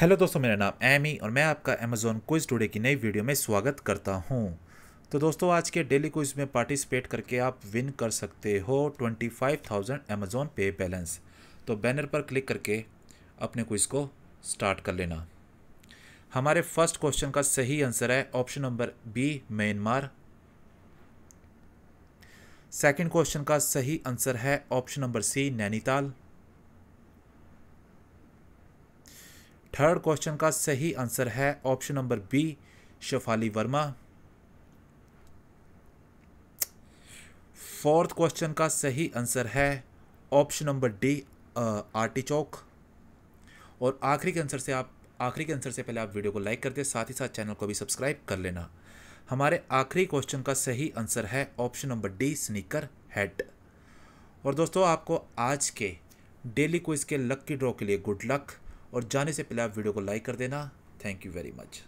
hello दोस्तों मेरा नाम एमी और मैं आपका अमेजोन क्विज टुडे की नई वीडियो में स्वागत करता हूं तो दोस्तों आज के डेली क्विज में पार्टिसिपेट करके आप विन कर सकते हो 25,000 अमेजोन पे बैलेंस तो बैनर पर क्लिक करके अपने क्विज को स्टार्ट कर लेना हमारे फर्स्ट क्वेश्चन का सही आंसर है option number B Myanmar second question का सही आंसर है option number C Nainital third question का सही आंसर है option number B Shafali Verma fourth question का सही आंसर है ऑप्शन नंबर डी आरटी चौक और आखिरी के आंसर से आप आखिरी के आंसर से पहले आप वीडियो को लाइक कर दे साथ ही साथ चैनल को भी सब्सक्राइब कर लेना हमारे आखिरी क्वेश्चन का सही आंसर है option number D sneaker head और दोस्तों आपको आज के डेली क्विज के लक्की ड्रॉ के लिए गुड लक और जाने से पहले आप वीडियो को लाइक कर देना थैंक यू वेरी मच